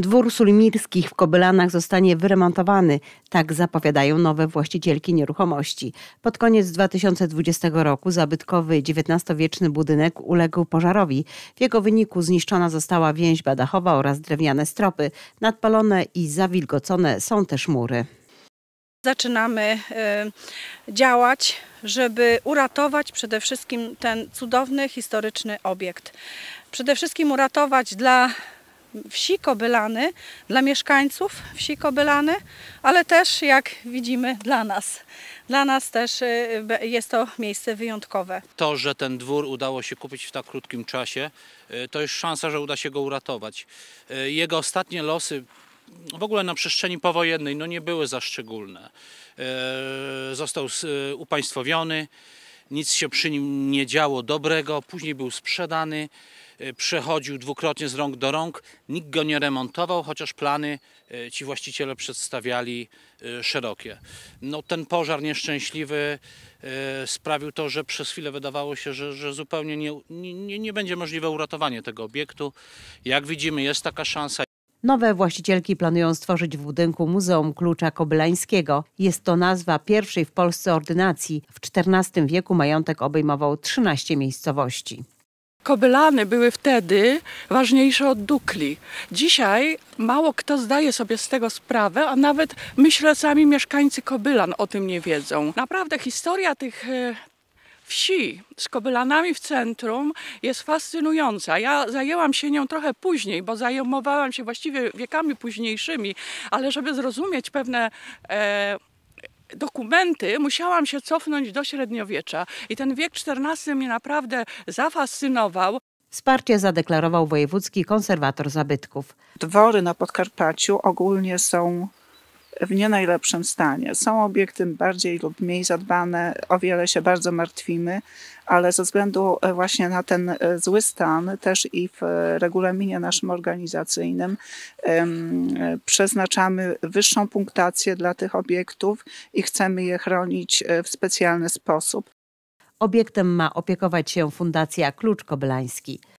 Dwór Sulmirskich w Kobylanach zostanie wyremontowany, tak zapowiadają nowe właścicielki nieruchomości. Pod koniec 2020 roku zabytkowy XIX-wieczny budynek uległ pożarowi. W jego wyniku zniszczona została więź badachowa oraz drewniane stropy. Nadpalone i zawilgocone są też mury zaczynamy e, działać, żeby uratować przede wszystkim ten cudowny, historyczny obiekt. Przede wszystkim uratować dla wsi Kobylany, dla mieszkańców wsi Kobylany, ale też jak widzimy dla nas. Dla nas też y, jest to miejsce wyjątkowe. To, że ten dwór udało się kupić w tak krótkim czasie, y, to już szansa, że uda się go uratować. Y, jego ostatnie losy w ogóle na przestrzeni powojennej no nie były za szczególne. Został upaństwowiony, nic się przy nim nie działo dobrego. Później był sprzedany, e, przechodził dwukrotnie z rąk do rąk. Nikt go nie remontował, chociaż plany e, ci właściciele przedstawiali e, szerokie. No, ten pożar nieszczęśliwy sprawił to, że przez chwilę wydawało się, że, że zupełnie nie, nie, nie będzie możliwe uratowanie tego obiektu. Jak widzimy, jest taka szansa. Nowe właścicielki planują stworzyć w budynku Muzeum Klucza Kobylańskiego. Jest to nazwa pierwszej w Polsce ordynacji. W XIV wieku majątek obejmował 13 miejscowości. Kobylany były wtedy ważniejsze od dukli. Dzisiaj mało kto zdaje sobie z tego sprawę, a nawet myślę sami mieszkańcy Kobylan o tym nie wiedzą. Naprawdę historia tych e, wsi z Kobylanami w centrum jest fascynująca. Ja zajęłam się nią trochę później, bo zajmowałam się właściwie wiekami późniejszymi, ale żeby zrozumieć pewne... E, dokumenty musiałam się cofnąć do średniowiecza i ten wiek XIV mnie naprawdę zafascynował. Wsparcie zadeklarował wojewódzki konserwator zabytków. Dwory na Podkarpaciu ogólnie są w nie najlepszym stanie. Są obiekty bardziej lub mniej zadbane, o wiele się bardzo martwimy, ale ze względu e, właśnie na ten e, zły stan, też i w e, regulaminie naszym organizacyjnym przeznaczamy wyższą punktację dla tych obiektów i chcemy je chronić w specjalny sposób. Obiektem ma opiekować się Fundacja Klucz Kobelański.